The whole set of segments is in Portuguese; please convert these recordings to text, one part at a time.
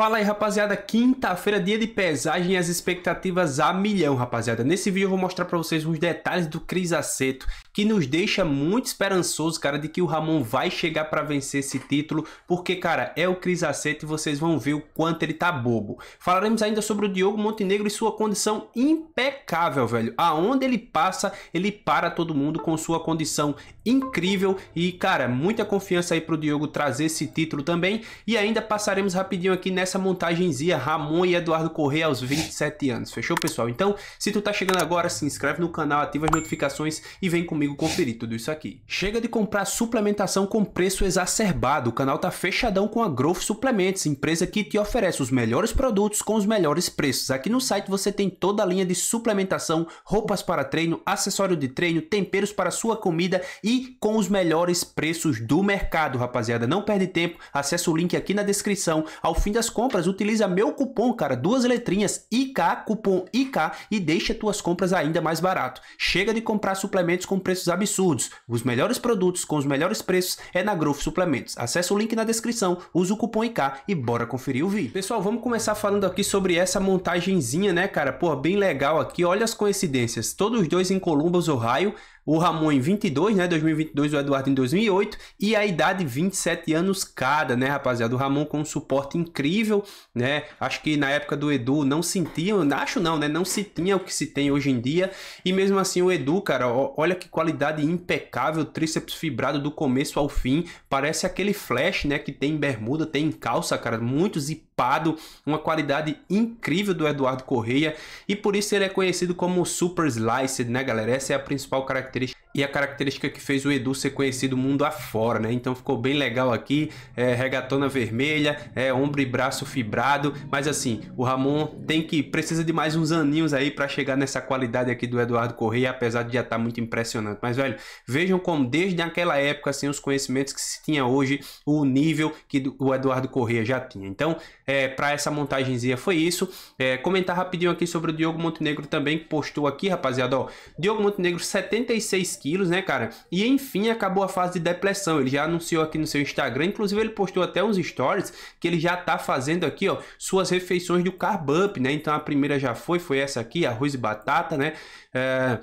Fala aí rapaziada, quinta-feira, dia de pesagem e as expectativas a milhão rapaziada. Nesse vídeo eu vou mostrar para vocês uns detalhes do Cris Aceto, que nos deixa muito esperançoso, cara, de que o Ramon vai chegar para vencer esse título, porque, cara, é o Cris Aceto e vocês vão ver o quanto ele tá bobo. Falaremos ainda sobre o Diogo Montenegro e sua condição impecável, velho. Aonde ele passa, ele para todo mundo com sua condição incrível e, cara, muita confiança aí pro Diogo trazer esse título também. E ainda passaremos rapidinho aqui nessa essa montagenzinha Ramon e Eduardo Correia aos 27 anos. Fechou, pessoal? Então, se tu tá chegando agora, se inscreve no canal, ativa as notificações e vem comigo conferir tudo isso aqui. Chega de comprar suplementação com preço exacerbado. O canal tá fechadão com a Growth Suplementos, empresa que te oferece os melhores produtos com os melhores preços. Aqui no site você tem toda a linha de suplementação, roupas para treino, acessório de treino, temperos para sua comida e com os melhores preços do mercado, rapaziada. Não perde tempo, acessa o link aqui na descrição. Ao fim das contas, compras, utiliza meu cupom, cara, duas letrinhas IK, cupom IK e deixa tuas compras ainda mais barato. Chega de comprar suplementos com preços absurdos. Os melhores produtos com os melhores preços é na Growth Suplementos. Acesse o link na descrição, usa o cupom IK e bora conferir o vídeo. Pessoal, vamos começar falando aqui sobre essa montagenzinha, né, cara? Pô, bem legal aqui. Olha as coincidências. Todos dois em Columbus, Ohio o Ramon em 22, né, 2022, o Eduardo em 2008, e a idade 27 anos cada, né, rapaziada, o Ramon com um suporte incrível, incrível, né? Acho que na época do Edu não sentiam, acho não, né? Não se tinha o que se tem hoje em dia. E mesmo assim o Edu, cara, olha que qualidade impecável, tríceps fibrado do começo ao fim, parece aquele flash, né, que tem em bermuda, tem em calça, cara, muito zipado, uma qualidade incrível do Eduardo Correia, e por isso ele é conhecido como Super Sliced, né, galera? Essa é a principal característica e a característica que fez o Edu ser conhecido mundo afora, né? Então ficou bem legal aqui, é, regatona vermelha, é, ombro e braço fibrado, mas assim, o Ramon tem que precisa de mais uns aninhos aí para chegar nessa qualidade aqui do Eduardo Correia, apesar de já estar tá muito impressionante. Mas velho, vejam como desde aquela época assim os conhecimentos que se tinha hoje, o nível que o Eduardo Correia já tinha. Então, é, para essa montagenzinha foi isso. É, comentar rapidinho aqui sobre o Diogo Montenegro também que postou aqui, rapaziada, ó. Diogo Montenegro 76 quilos, né, cara? E enfim, acabou a fase de depressão. Ele já anunciou aqui no seu Instagram, inclusive ele postou até uns stories que ele já tá fazendo aqui, ó, suas refeições do carb up, né? Então a primeira já foi, foi essa aqui, arroz e batata, né? É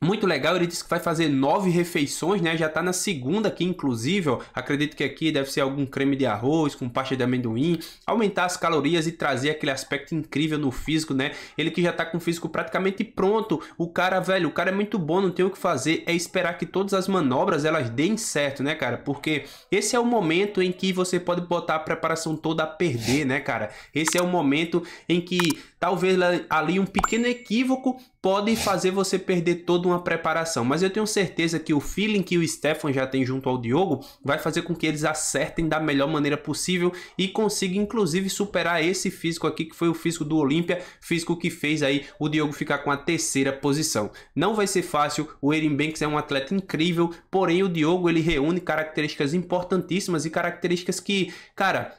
muito legal, ele disse que vai fazer nove refeições, né? Já tá na segunda aqui, inclusive. Ó. Acredito que aqui deve ser algum creme de arroz com pasta de amendoim, aumentar as calorias e trazer aquele aspecto incrível no físico, né? Ele que já tá com o físico praticamente pronto. O cara, velho, o cara é muito bom, não tem o que fazer. É esperar que todas as manobras elas deem certo, né, cara? Porque esse é o momento em que você pode botar a preparação toda a perder, né, cara? Esse é o momento em que Talvez ali um pequeno equívoco pode fazer você perder toda uma preparação, mas eu tenho certeza que o feeling que o Stefan já tem junto ao Diogo vai fazer com que eles acertem da melhor maneira possível e consiga inclusive superar esse físico aqui que foi o físico do Olímpia, físico que fez aí o Diogo ficar com a terceira posição. Não vai ser fácil, o Erin Banks é um atleta incrível, porém o Diogo ele reúne características importantíssimas e características que, cara,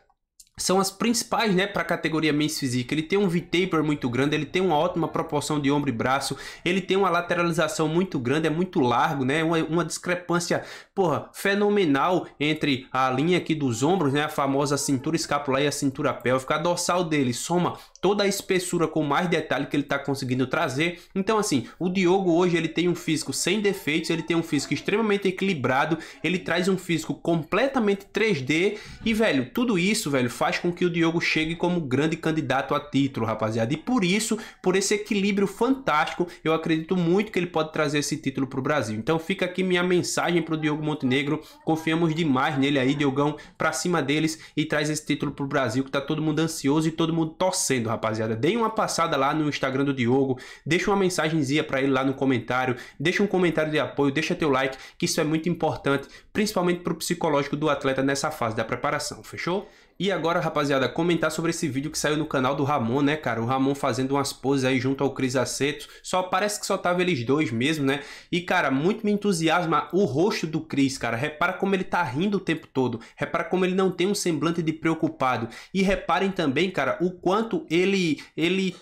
são as principais, né, para a categoria mens física. Ele tem um V-taper muito grande, ele tem uma ótima proporção de ombro e braço, ele tem uma lateralização muito grande, é muito largo, né, uma, uma discrepância, porra, fenomenal entre a linha aqui dos ombros, né, a famosa cintura escapular e a cintura pélvica. A dorsal dele soma toda a espessura com mais detalhe que ele está conseguindo trazer. Então assim, o Diogo hoje ele tem um físico sem defeitos, ele tem um físico extremamente equilibrado, ele traz um físico completamente 3D e velho, tudo isso velho faz com que o Diogo chegue como grande candidato a título, rapaziada. E por isso, por esse equilíbrio fantástico, eu acredito muito que ele pode trazer esse título para o Brasil. Então fica aqui minha mensagem para o Diogo Montenegro, confiamos demais nele aí, Diogão, para cima deles e traz esse título para o Brasil que tá todo mundo ansioso e todo mundo torcendo, rapaziada. Deem uma passada lá no Instagram do Diogo, deixa uma mensagenzinha para ele lá no comentário, deixa um comentário de apoio, deixa teu like, que isso é muito importante, principalmente pro psicológico do atleta nessa fase da preparação, fechou? E agora, rapaziada, comentar sobre esse vídeo que saiu no canal do Ramon, né, cara? O Ramon fazendo umas poses aí junto ao Cris Aceto. Só parece que só tava eles dois mesmo, né? E, cara, muito me entusiasma o rosto do Cris, cara. Repara como ele tá rindo o tempo todo. Repara como ele não tem um semblante de preocupado. E reparem também, cara, o quanto ele ele, ele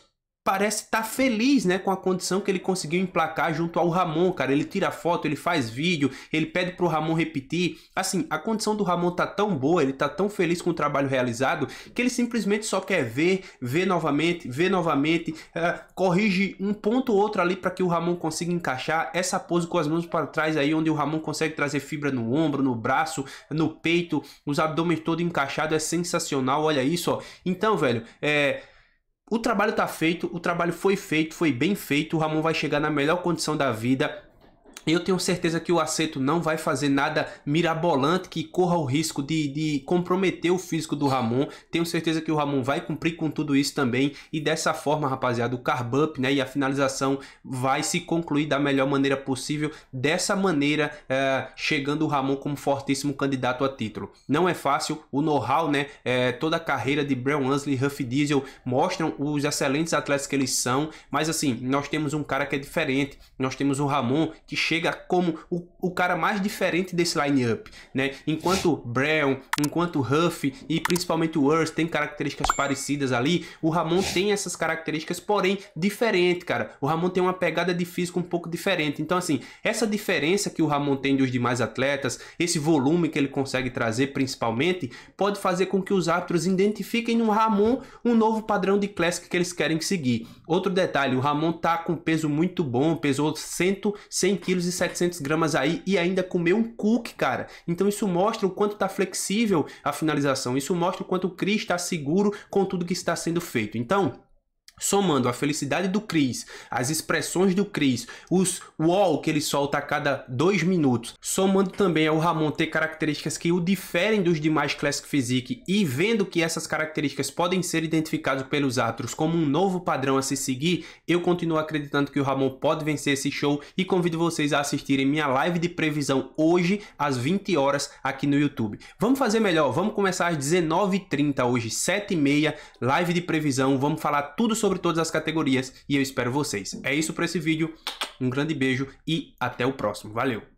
parece estar tá feliz, né, com a condição que ele conseguiu emplacar junto ao Ramon, cara. Ele tira foto, ele faz vídeo, ele pede pro Ramon repetir. Assim, a condição do Ramon tá tão boa, ele tá tão feliz com o trabalho realizado, que ele simplesmente só quer ver, ver novamente, ver novamente, eh, corrige um ponto ou outro ali para que o Ramon consiga encaixar essa pose com as mãos para trás aí, onde o Ramon consegue trazer fibra no ombro, no braço, no peito, os abdômen todo encaixado, é sensacional, olha isso, ó. Então, velho, é o trabalho está feito, o trabalho foi feito, foi bem feito. O Ramon vai chegar na melhor condição da vida eu tenho certeza que o Aceto não vai fazer nada mirabolante que corra o risco de, de, comprometer o físico do Ramon. Tenho certeza que o Ramon vai cumprir com tudo isso também. E dessa forma, rapaziada, o carbup né, e a finalização vai se concluir da melhor maneira possível. Dessa maneira, é, chegando o Ramon como fortíssimo candidato a título. Não é fácil. O know-how, né, é, toda a carreira de Brown Ansley e Huff Diesel mostram os excelentes atletas que eles são. Mas assim, nós temos um cara que é diferente. Nós temos um Ramon que chega chega como o, o cara mais diferente desse line-up, né? Enquanto Brown, enquanto Huff e principalmente o Urs tem características parecidas ali, o Ramon tem essas características, porém diferente, cara. O Ramon tem uma pegada de físico um pouco diferente. Então, assim, essa diferença que o Ramon tem dos demais atletas, esse volume que ele consegue trazer principalmente, pode fazer com que os árbitros identifiquem no Ramon um novo padrão de classic que eles querem seguir. Outro detalhe, o Ramon tá com peso muito bom, pesou 100, 100 quilos e 700 gramas aí e ainda comeu um cookie, cara. Então isso mostra o quanto está flexível a finalização. Isso mostra o quanto o Chris está seguro com tudo que está sendo feito. Então, somando a felicidade do Chris, as expressões do Chris, os wall que ele solta a cada dois minutos, somando também ao Ramon ter características que o diferem dos demais Classic Physique e vendo que essas características podem ser identificadas pelos árbitros como um novo padrão a se seguir, eu continuo acreditando que o Ramon pode vencer esse show e convido vocês a assistirem minha live de previsão hoje às 20 horas aqui no YouTube. Vamos fazer melhor, vamos começar às 19h30 hoje, 7h30, live de previsão, vamos falar tudo sobre sobre todas as categorias e eu espero vocês. É isso para esse vídeo, um grande beijo e até o próximo. Valeu!